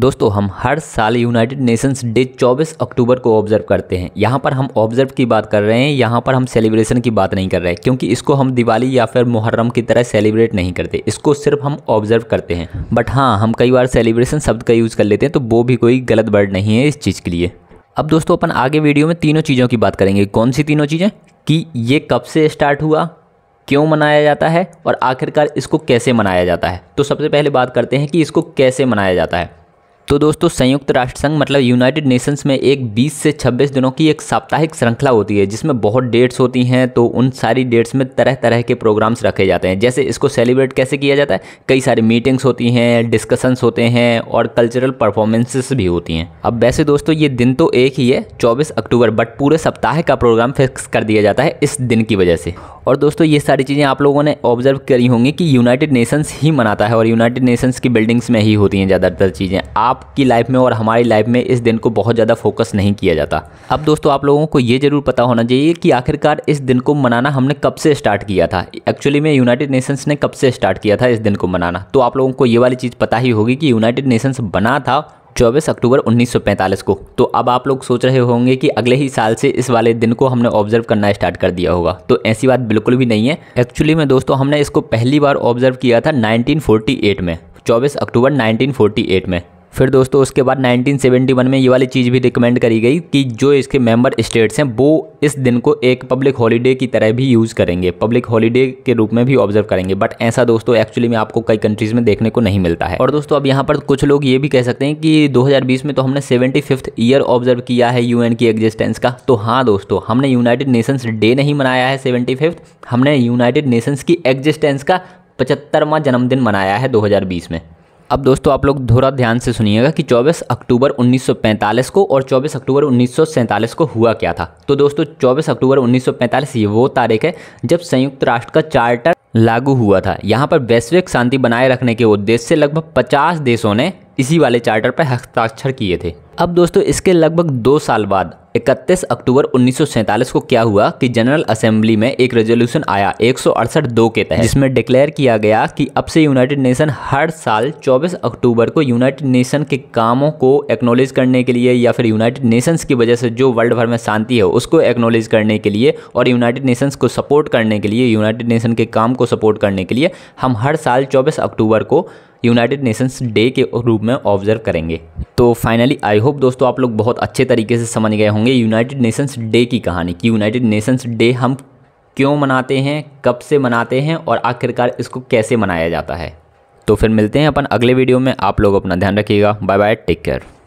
दोस्तों हम हर साल यूनाइटेड नेशंस डे 24 अक्टूबर को ऑब्जर्व करते हैं यहाँ पर हम ऑब्जर्व की बात कर रहे हैं यहाँ पर हम सेलिब्रेशन की बात नहीं कर रहे हैं क्योंकि इसको हम दिवाली या फिर मुहर्रम की तरह सेलिब्रेट नहीं करते इसको सिर्फ हम ऑब्जर्व करते हैं बट हाँ हम कई बार सेलिब्रेशन शब्द का यूज़ कर लेते हैं तो वो भी कोई गलत वर्ड नहीं है इस चीज़ के लिए अब दोस्तों अपन आगे वीडियो में तीनों चीज़ों की बात करेंगे कौन सी तीनों चीज़ें कि ये कब से स्टार्ट हुआ क्यों मनाया जाता है और आखिरकार इसको कैसे मनाया जाता है तो सबसे पहले बात करते हैं कि इसको कैसे मनाया जाता है तो दोस्तों संयुक्त राष्ट्र संघ मतलब यूनाइटेड नेशंस में एक 20 से 26 दिनों की एक साप्ताहिक श्रृंखला होती है जिसमें बहुत डेट्स होती हैं तो उन सारी डेट्स में तरह तरह के प्रोग्राम्स रखे जाते हैं जैसे इसको सेलिब्रेट कैसे किया जाता है कई सारी मीटिंग्स होती हैं डिस्कशंस होते हैं और कल्चरल परफॉर्मेंसेस भी होती हैं अब वैसे दोस्तों ये दिन तो एक ही है चौबीस अक्टूबर बट पूरे सप्ताह का प्रोग्राम फिक्स कर दिया जाता है इस दिन की वजह से और दोस्तों ये सारी चीज़ें आप लोगों ने ऑब्जर्व करी होंगी कि यूनाइटेड नेशंस ही मनाता है और यूनाइटेड नेशंस की बिल्डिंग्स में ही होती हैं ज़्यादातर चीज़ें आपकी लाइफ में और हमारी लाइफ में इस दिन को बहुत ज़्यादा फोकस नहीं किया जाता अब दोस्तों आप लोगों को ये ज़रूर पता होना चाहिए कि आखिरकार इस दिन को मनाना हमने कब से स्टार्ट किया था एक्चुअली में यूनाइटेड नेशंस ने कब से स्टार्ट किया था इस दिन को मनाना तो आप लोगों को ये वाली चीज़ पता ही होगी कि यूनाइटेड नेशंस बना था 24 अक्टूबर 1945 को तो अब आप लोग सोच रहे होंगे कि अगले ही साल से इस वाले दिन को हमने ऑब्जर्व करना स्टार्ट कर दिया होगा तो ऐसी बात बिल्कुल भी नहीं है एक्चुअली में दोस्तों हमने इसको पहली बार ऑब्जर्व किया था 1948 में 24 अक्टूबर 1948 में फिर दोस्तों उसके बाद 1971 में ये वाली चीज़ भी रिकमेंड करी गई कि जो इसके मेंबर स्टेट्स हैं वो इस दिन को एक पब्लिक हॉलीडे की तरह भी यूज़ करेंगे पब्लिक हॉलीडे के रूप में भी ऑब्जर्व करेंगे बट ऐसा दोस्तों एक्चुअली में आपको कई कंट्रीज़ में देखने को नहीं मिलता है और दोस्तों अब यहाँ पर कुछ लोग ये भी कह सकते हैं कि दो में तो हमने सेवेंटी ईयर ऑब्जर्व किया है यू की एग्जिस्टेंस का तो हाँ दोस्तों हमने यूनाइटेड नेशंस डे नहीं मनाया है सेवेंटी हमने यूनाइटेड नेशंस की एग्जिस्टेंस का पचहत्तरवां जन्मदिन मनाया है 2020 में अब दोस्तों आप लोग थोड़ा ध्यान से सुनिएगा कि 24 अक्टूबर 1945 को और 24 अक्टूबर 1947 को हुआ क्या था तो दोस्तों 24 अक्टूबर 1945 ये वो तारीख है जब संयुक्त राष्ट्र का चार्टर लागू हुआ था यहाँ पर वैश्विक शांति बनाए रखने के उद्देश्य से लगभग 50 देशों ने इसी वाले चार्टर पर हस्ताक्षर किए थे अब दोस्तों इसके लगभग दो साल बाद 31 अक्टूबर 1947 को क्या हुआ कि जनरल असेंबली में एक रेजोल्यूशन आया एक दो के तहत जिसमें डिक्लेयर किया गया कि अब से यूनाइटेड नेशन हर साल 24 अक्टूबर को यूनाइटेड नेशन के कामों को एक्नोलेज करने के लिए या फिर यूनाइटेड नेशंस की वजह से जो वर्ल्ड भर में शांति है उसको एक्नोलेज करने के लिए और यूनाइटेड नेशंस को सपोर्ट करने के लिए यूनाइटेड नेशन के काम को सपोर्ट करने के लिए हम हर साल चौबीस अक्टूबर को यूनाइटेड नेशंस डे के रूप में ऑब्जर्व करेंगे तो फाइनली आई होप दोस्तों आप लोग बहुत अच्छे तरीके से समझ गए होंगे यूनाइटेड नेशंस डे की कहानी कि यूनाइटेड नेशंस डे हम क्यों मनाते हैं कब से मनाते हैं और आखिरकार इसको कैसे मनाया जाता है तो फिर मिलते हैं अपन अगले वीडियो में आप लोग अपना ध्यान रखिएगा बाय बाय टेक केयर